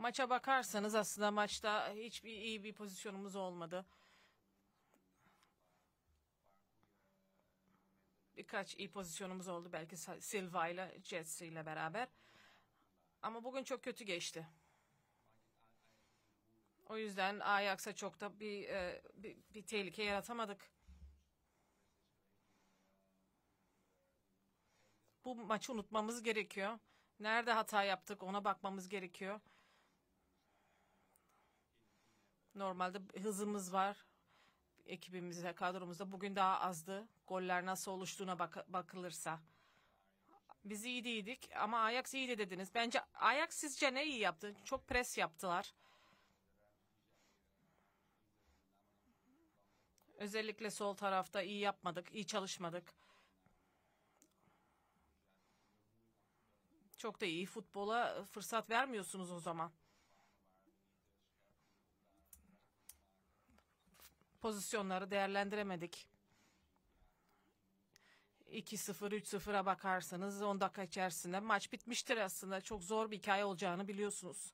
Maça bakarsanız aslında maçta hiçbir iyi bir pozisyonumuz olmadı. Birkaç iyi pozisyonumuz oldu belki Silva ile Jets ile beraber. Ama bugün çok kötü geçti. O yüzden Ajax'a çok da bir, e, bir, bir tehlike yaratamadık. Bu maçı unutmamız gerekiyor. Nerede hata yaptık ona bakmamız gerekiyor. Normalde hızımız var ekibimizde, kadromuzda. Bugün daha azdı. Goller nasıl oluştuğuna bak bakılırsa. Biz iyi değildik ama Ajax iyiydi dediniz. Bence Ajax sizce ne iyi yaptı? Çok pres yaptılar. Özellikle sol tarafta iyi yapmadık, iyi çalışmadık. Çok da iyi futbola fırsat vermiyorsunuz o zaman. pozisyonları değerlendiremedik. 2-0, 3-0'a bakarsanız 10 dakika içerisinde maç bitmiştir aslında. Çok zor bir hikaye olacağını biliyorsunuz.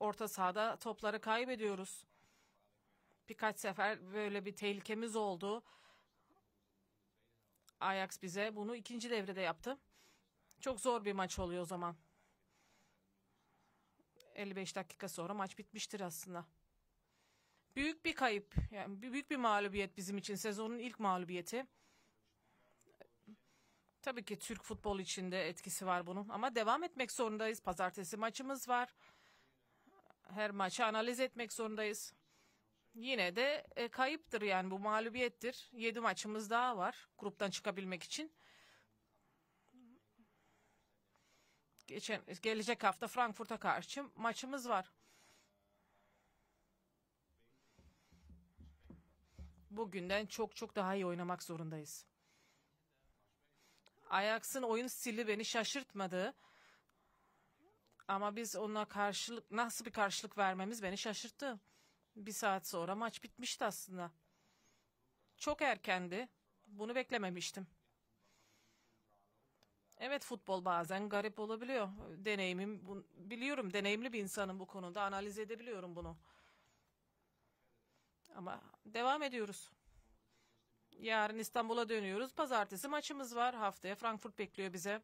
Orta sahada topları kaybediyoruz. Birkaç sefer böyle bir tehlikemiz oldu. Ajax bize bunu ikinci devrede yaptı. Çok zor bir maç oluyor o zaman. 55 dakika sonra maç bitmiştir aslında. Büyük bir kayıp. Yani büyük bir mağlubiyet bizim için. Sezonun ilk mağlubiyeti. Tabii ki Türk futbol içinde etkisi var bunun ama devam etmek zorundayız. Pazartesi maçımız var. Her maçı analiz etmek zorundayız. Yine de e, kayıptır yani bu mağlubiyettir. 7 maçımız daha var gruptan çıkabilmek için. geçen, gelecek hafta Frankfurt'a karşı maçımız var. Bugünden çok çok daha iyi oynamak zorundayız. Ajax'ın oyun stili beni şaşırtmadı. Ama biz ona karşılık nasıl bir karşılık vermemiz beni şaşırttı. Bir saat sonra maç bitmişti aslında. Çok erkendi. Bunu beklememiştim. Evet futbol bazen garip olabiliyor. Deneyimim biliyorum deneyimli bir insanım bu konuda analiz edebiliyorum bunu. Ama devam ediyoruz. Yarın İstanbul'a dönüyoruz. Pazartesi maçımız var. Haftaya Frankfurt bekliyor bize.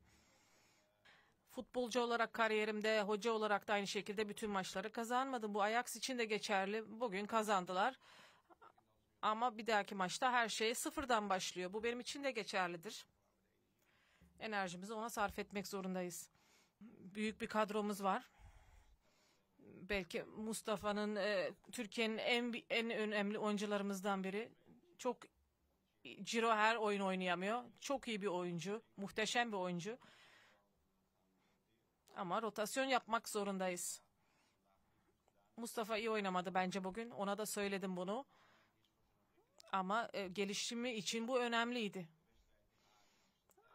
Futbolcu olarak kariyerimde, hoca olarak da aynı şekilde bütün maçları kazanmadım. Bu Ajax için de geçerli. Bugün kazandılar. Ama bir dahaki maçta her şey sıfırdan başlıyor. Bu benim için de geçerlidir enerjimizi ona sarf etmek zorundayız. Büyük bir kadromuz var. Belki Mustafa'nın e, Türkiye'nin en en önemli oyuncularımızdan biri. Çok Ciro her oyun oynayamıyor. Çok iyi bir oyuncu, muhteşem bir oyuncu. Ama rotasyon yapmak zorundayız. Mustafa iyi oynamadı bence bugün. Ona da söyledim bunu. Ama e, gelişimi için bu önemliydi.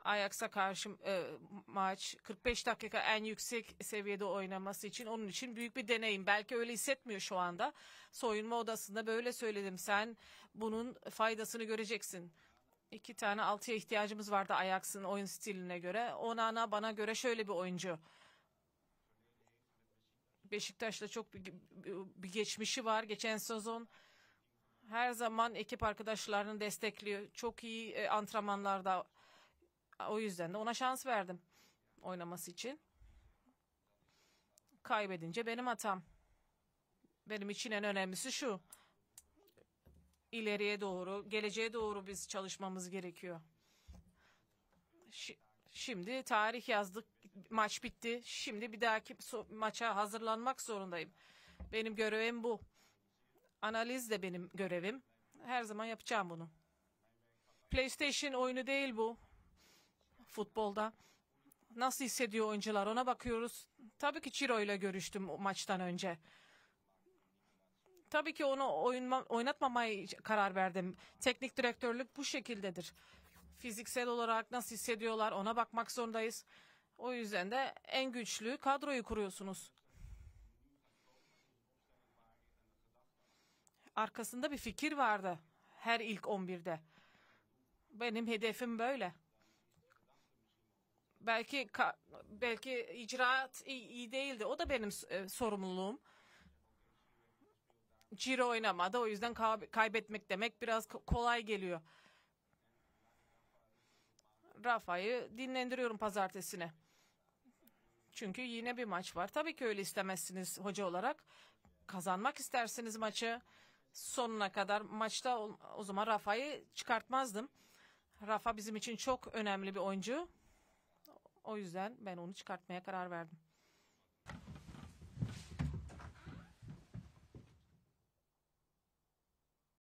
Ajax'a karşı e, maç 45 dakika en yüksek seviyede oynaması için onun için büyük bir deneyim. Belki öyle hissetmiyor şu anda. Soyunma odasında böyle söyledim. Sen bunun faydasını göreceksin. İki tane altıya ihtiyacımız vardı Ajax'ın oyun stiline göre. Onana bana göre şöyle bir oyuncu. Beşiktaş'la çok bir, bir geçmişi var. Geçen sezon her zaman ekip arkadaşlarını destekliyor. Çok iyi e, antrenmanlarda o yüzden de ona şans verdim oynaması için. Kaybedince benim hatam. Benim için en önemlisi şu. İleriye doğru, geleceğe doğru biz çalışmamız gerekiyor. şimdi tarih yazdık, maç bitti. Şimdi bir dahaki maça hazırlanmak zorundayım. Benim görevim bu. Analiz de benim görevim. Her zaman yapacağım bunu. PlayStation oyunu değil bu futbolda nasıl hissediyor oyuncular ona bakıyoruz. Tabii ki Ciro ile görüştüm maçtan önce. Tabii ki onu oynma, oynatmamaya karar verdim. Teknik direktörlük bu şekildedir. Fiziksel olarak nasıl hissediyorlar ona bakmak zorundayız. O yüzden de en güçlü kadroyu kuruyorsunuz. Arkasında bir fikir vardı her ilk 11'de. Benim hedefim böyle belki belki icraat iyi, iyi değildi. O da benim e, sorumluluğum. Ciro oynamadı. O yüzden kaybetmek demek biraz kolay geliyor. Rafa'yı dinlendiriyorum pazartesine. Çünkü yine bir maç var. Tabii ki öyle istemezsiniz hoca olarak. Kazanmak istersiniz maçı. Sonuna kadar maçta o zaman Rafa'yı çıkartmazdım. Rafa bizim için çok önemli bir oyuncu. O yüzden ben onu çıkartmaya karar verdim.